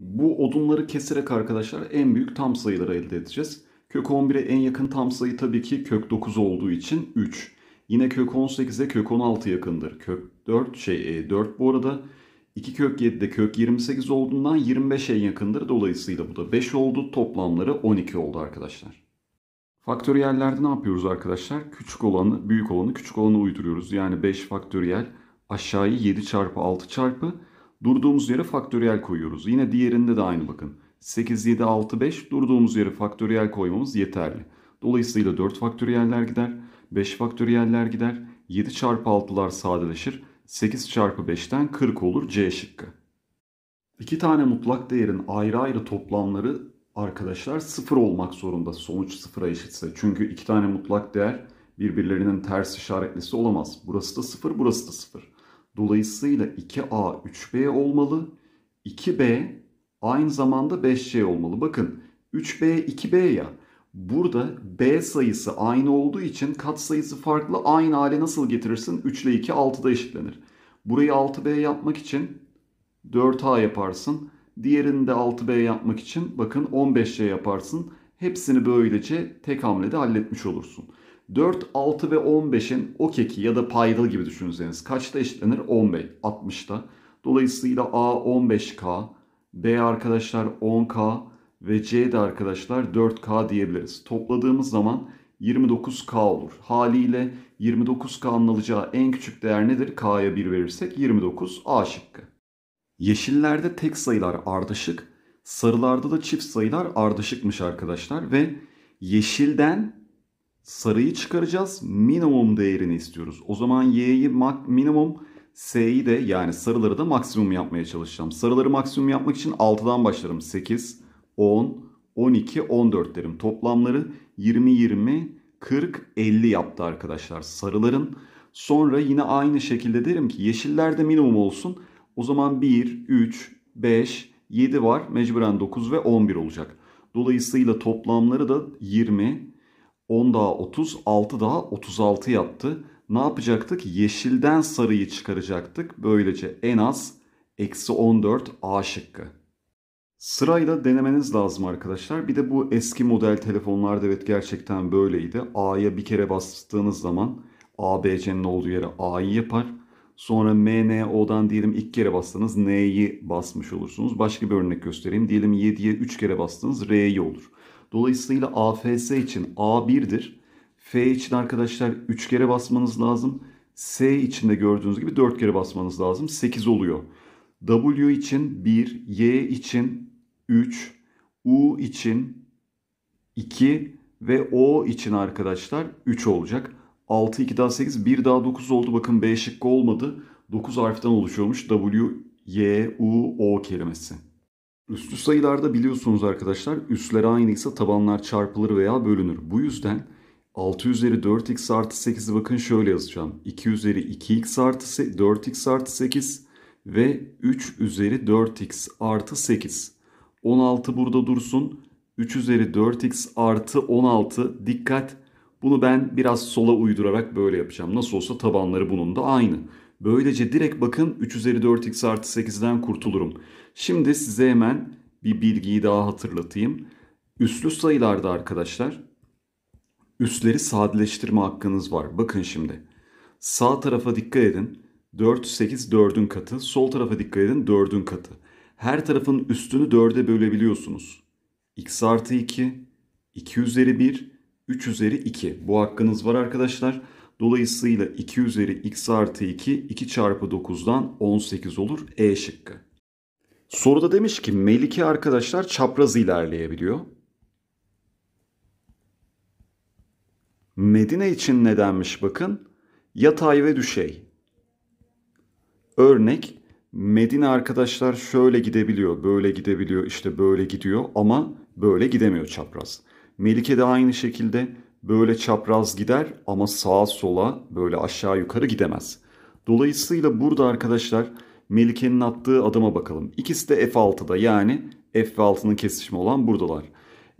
Bu odunları keserek arkadaşlar en büyük tam sayıları elde edeceğiz. Kök 11'e en yakın tam sayı tabii ki kök 9 olduğu için 3. Yine kök 18'e kök 16 yakındır. Kök 4 şey 4 e, bu arada. 2 kök 7'de kök 28 olduğundan 25'e yakındır. Dolayısıyla bu da 5 oldu. Toplamları 12 oldu arkadaşlar. Faktöriyellerde ne yapıyoruz arkadaşlar? Küçük olanı, büyük olanı küçük olanı uyduruyoruz. Yani 5 faktöriyel aşağıyı 7 çarpı 6 çarpı Durduğumuz yere faktöriyel koyuyoruz. Yine diğerinde de aynı bakın. 8, 7, 6, 5 durduğumuz yere faktöriyel koymamız yeterli. Dolayısıyla 4 faktöriyeller gider, 5 faktöriyeller gider, 7 çarpı 6'lar sadeleşir, 8 çarpı 5'ten 40 olur C şıkkı. İki tane mutlak değerin ayrı ayrı toplamları arkadaşlar sıfır olmak zorunda sonuç sıfıra eşitse. Çünkü iki tane mutlak değer birbirlerinin ters işaretlisi olamaz. Burası da sıfır, burası da sıfır. Dolayısıyla 2A 3B olmalı. 2B aynı zamanda 5C olmalı. Bakın 3B 2B ya. Burada B sayısı aynı olduğu için kat sayısı farklı. Aynı hale nasıl getirirsin? 3 ile 2 6'da eşitlenir. Burayı 6B yapmak için 4A yaparsın. Diğerini de 6B yapmak için bakın 15C yaparsın. Hepsini böylece tek hamlede halletmiş olursun. 4, 6 ve 15'in o keki ya da paydalı gibi düşünürseniz kaçta eşitlenir? 15, 60'ta. Dolayısıyla A 15K, B arkadaşlar 10K ve C de arkadaşlar 4K diyebiliriz. Topladığımız zaman 29K olur. Haliyle 29K'nın alacağı en küçük değer nedir? K'ya 1 verirsek 29 A şıkkı. Yeşillerde tek sayılar ardışık, sarılarda da çift sayılar ardışıkmış arkadaşlar ve yeşilden Sarıyı çıkaracağız. Minimum değerini istiyoruz. O zaman y'yi minimum, s'yi de yani sarıları da maksimum yapmaya çalışacağım. Sarıları maksimum yapmak için 6'dan başlarım. 8, 10, 12, 14 derim. Toplamları 20, 20, 40, 50 yaptı arkadaşlar sarıların. Sonra yine aynı şekilde derim ki yeşillerde minimum olsun. O zaman 1, 3, 5, 7 var. Mecburen 9 ve 11 olacak. Dolayısıyla toplamları da 20, 10 daha 30, 6 daha 36 yaptı. Ne yapacaktık? Yeşilden sarıyı çıkaracaktık. Böylece en az eksi 14 A şıkkı. Sırayla denemeniz lazım arkadaşlar. Bir de bu eski model telefonlarda evet gerçekten böyleydi. A'ya bir kere bastığınız zaman ABC'nin olduğu yere A'yı yapar. Sonra MNO'dan diyelim ilk kere bastınız N'yi basmış olursunuz. Başka bir örnek göstereyim. Diyelim 7'ye 3 kere bastınız R'yi olur. Dolayısıyla AFS için A1'dir. F için arkadaşlar 3 kere basmanız lazım. S için de gördüğünüz gibi 4 kere basmanız lazım. 8 oluyor. W için 1, Y için 3, U için 2 ve O için arkadaşlar 3 olacak. 6, 2 daha 8, 1 daha 9 oldu. Bakın B şıkkı olmadı. 9 harften oluşuyormuş W, Y, U, O kelimesi. Üstü sayılarda biliyorsunuz arkadaşlar üstler aynıysa tabanlar çarpılır veya bölünür. Bu yüzden 6 üzeri 4x artı 8'i bakın şöyle yazacağım. 2 üzeri 2x artı 4x artı 8 ve 3 üzeri 4x artı 8. 16 burada dursun. 3 üzeri 4x artı 16. Dikkat bunu ben biraz sola uydurarak böyle yapacağım. Nasıl olsa tabanları bunun da aynı. Böylece direkt bakın 3 üzeri 4x artı 8'den kurtulurum. Şimdi size hemen bir bilgiyi daha hatırlatayım. Üslü sayılarda arkadaşlar üsleri sadeleştirme hakkınız var. Bakın şimdi. Sağ tarafa dikkat edin. 4, 8, 4'ün katı. Sol tarafa dikkat edin 4'ün katı. Her tarafın üstünü 4'e bölebiliyorsunuz. x artı 2, 2 üzeri 1, 3 üzeri 2. Bu hakkınız var arkadaşlar. Dolayısıyla 2 üzeri x artı 2, 2 çarpı 9'dan 18 olur. E şıkkı. Soruda demiş ki Melike arkadaşlar çapraz ilerleyebiliyor. Medine için nedenmiş bakın. Yatay ve düşey. Örnek Medine arkadaşlar şöyle gidebiliyor, böyle gidebiliyor, işte böyle gidiyor ama böyle gidemiyor çapraz. Melike de aynı şekilde böyle çapraz gider ama sağa sola böyle aşağı yukarı gidemez. Dolayısıyla burada arkadaşlar Melike'nin attığı adama bakalım. İkisi de F6'da yani F ve 6'nın kesişimi olan buradalar.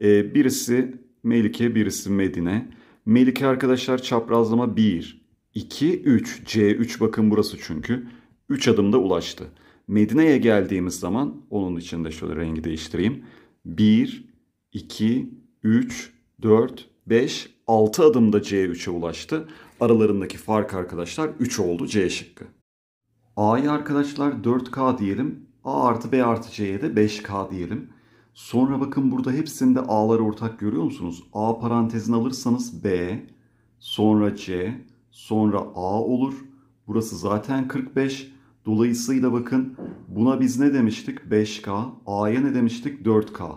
Ee, birisi Melike, birisi Medine. Melike arkadaşlar çaprazlama 1, 2, 3, C3 bakın burası çünkü. 3 adımda ulaştı. Medine'ye geldiğimiz zaman onun için de şöyle rengi değiştireyim. 1, 2, 3, 4, 5, 6 adımda C3'e ulaştı. Aralarındaki fark arkadaşlar 3 oldu C şıkkı. A'yı arkadaşlar 4K diyelim. A artı B artı C'ye de 5K diyelim. Sonra bakın burada hepsinde a'ları ortak görüyor musunuz? A parantezin alırsanız B, sonra C, sonra A olur. Burası zaten 45. Dolayısıyla bakın buna biz ne demiştik? 5K. A'ya ne demiştik? 4K.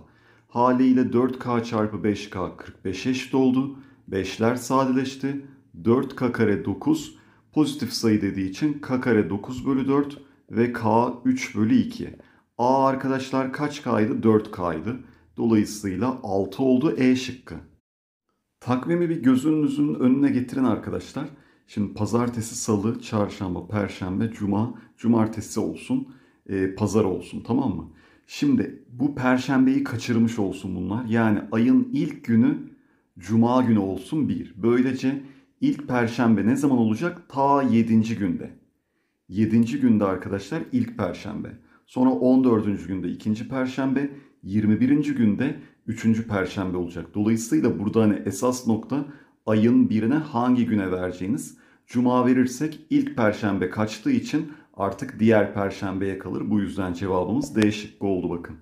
Haliyle 4K çarpı 5K 45 eşit oldu. 5'ler sadeleşti. 4K kare 9 pozitif sayı dediği için k kare 9 bölü 4 ve k 3 bölü 2. A arkadaşlar kaç k'ydı? 4k'ydı. Dolayısıyla 6 oldu E şıkkı. Takvimi bir gözünüzün önüne getirin arkadaşlar. Şimdi pazartesi, salı, çarşamba, perşembe, cuma, cumartesi olsun, e, pazar olsun tamam mı? Şimdi bu perşembeyi kaçırmış olsun bunlar. Yani ayın ilk günü cuma günü olsun bir. Böylece İlk perşembe ne zaman olacak? Ta 7. günde. 7. günde arkadaşlar ilk perşembe. Sonra 14. günde ikinci perşembe, 21. günde 3. perşembe olacak. Dolayısıyla burada hani esas nokta ayın birine hangi güne vereceğiniz. Cuma verirsek ilk perşembe kaçtığı için artık diğer perşembeye kalır. Bu yüzden cevabımız D şıkkı oldu bakın.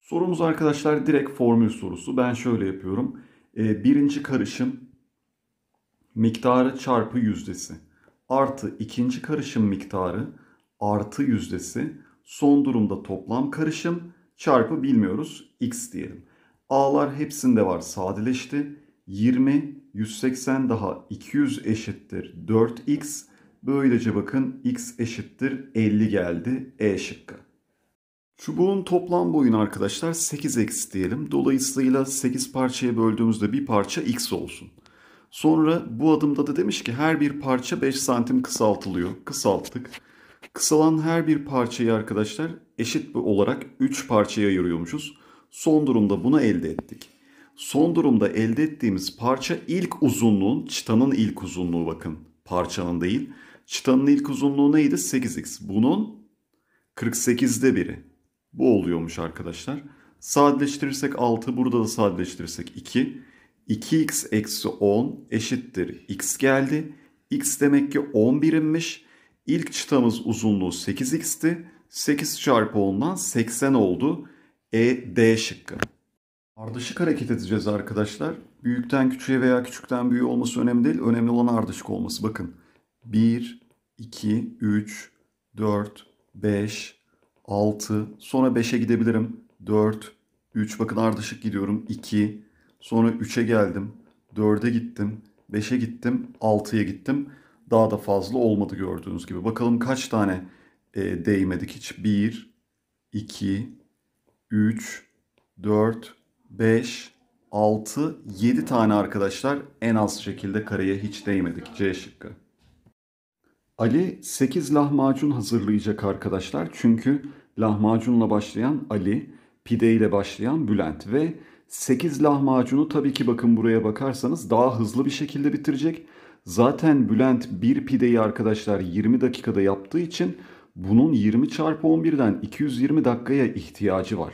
Sorumuz arkadaşlar direkt formül sorusu. Ben şöyle yapıyorum. Ee, birinci karışım miktarı çarpı yüzdesi artı ikinci karışım miktarı artı yüzdesi son durumda toplam karışım çarpı bilmiyoruz x diyelim. A'lar hepsinde var sadeleşti. 20, 180 daha 200 eşittir 4x. Böylece bakın x eşittir 50 geldi E şıkkı. Çubuğun toplam boyunu arkadaşlar 8x diyelim. Dolayısıyla 8 parçaya böldüğümüzde bir parça x olsun. Sonra bu adımda da demiş ki her bir parça 5 santim kısaltılıyor. Kısalttık. Kısalan her bir parçayı arkadaşlar eşit olarak 3 parçaya ayırıyormuşuz. Son durumda bunu elde ettik. Son durumda elde ettiğimiz parça ilk uzunluğun, çıtanın ilk uzunluğu bakın. Parçanın değil. Çıtanın ilk uzunluğu neydi? 8x. Bunun 48'de biri. Bu oluyormuş arkadaşlar. Sadeleştirirsek 6, burada da sadeleştirirsek 2. 2x eksi 10 eşittir x geldi. x demek ki 10 birimmiş. İlk çıtamız uzunluğu 8x'ti. 8 çarpı 10'dan 80 oldu. E, D şıkkı. Ardışık hareket edeceğiz arkadaşlar. Büyükten küçüğe veya küçükten büyüğe olması önemli değil. Önemli olan ardışık olması. Bakın 1, 2, 3, 4, 5, 6. Sonra 5'e gidebilirim. 4, 3. Bakın ardışık gidiyorum. 2, Sonra 3'e geldim. 4'e gittim. 5'e gittim. 6'ya gittim. Daha da fazla olmadı gördüğünüz gibi. Bakalım kaç tane e, değmedik hiç. 1, 2, 3, 4, 5, 6, 7 tane arkadaşlar en az şekilde kareye hiç değmedik. C şıkkı. Ali 8 lahmacun hazırlayacak arkadaşlar. Çünkü lahmacunla başlayan Ali, pide ile başlayan Bülent ve 8 lahmacunu tabii ki bakın buraya bakarsanız daha hızlı bir şekilde bitirecek. Zaten Bülent bir pideyi arkadaşlar 20 dakikada yaptığı için bunun 20 çarpı 11'den 220 dakikaya ihtiyacı var.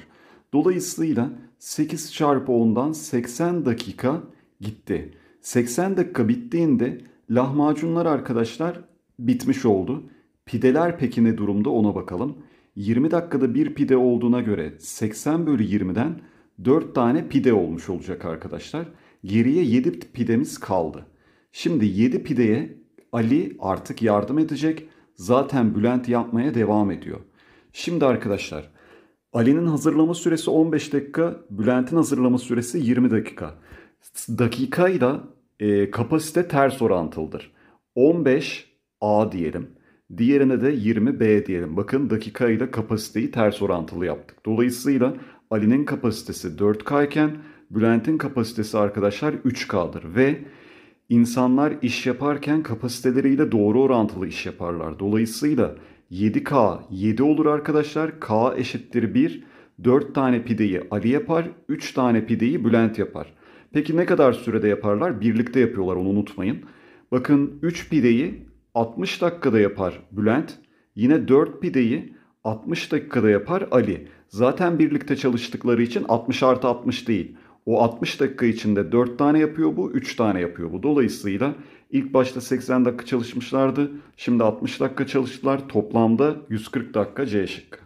Dolayısıyla 8 çarpı 10'dan 80 dakika gitti. 80 dakika bittiğinde lahmacunlar arkadaşlar bitmiş oldu. Pideler peki ne durumda ona bakalım. 20 dakikada bir pide olduğuna göre 80 bölü 20'den 4 tane pide olmuş olacak arkadaşlar. Geriye 7 pidemiz kaldı. Şimdi 7 pideye Ali artık yardım edecek. Zaten Bülent yapmaya devam ediyor. Şimdi arkadaşlar Ali'nin hazırlama süresi 15 dakika, Bülent'in hazırlama süresi 20 dakika. Dakikayla e, kapasite ters orantılıdır. 15 A diyelim. Diğerine de 20 B diyelim. Bakın dakikayla kapasiteyi ters orantılı yaptık. Dolayısıyla Ali'nin kapasitesi 4K iken Bülent'in kapasitesi arkadaşlar 3K'dır ve insanlar iş yaparken kapasiteleriyle doğru orantılı iş yaparlar. Dolayısıyla 7K 7 olur arkadaşlar. K eşittir 1. 4 tane pideyi Ali yapar, 3 tane pideyi Bülent yapar. Peki ne kadar sürede yaparlar? Birlikte yapıyorlar onu unutmayın. Bakın 3 pideyi 60 dakikada yapar Bülent. Yine 4 pideyi 60 dakikada yapar Ali. Zaten birlikte çalıştıkları için 60 artı 60 değil. O 60 dakika içinde 4 tane yapıyor bu, 3 tane yapıyor bu. Dolayısıyla ilk başta 80 dakika çalışmışlardı. Şimdi 60 dakika çalıştılar. Toplamda 140 dakika C şıkkı.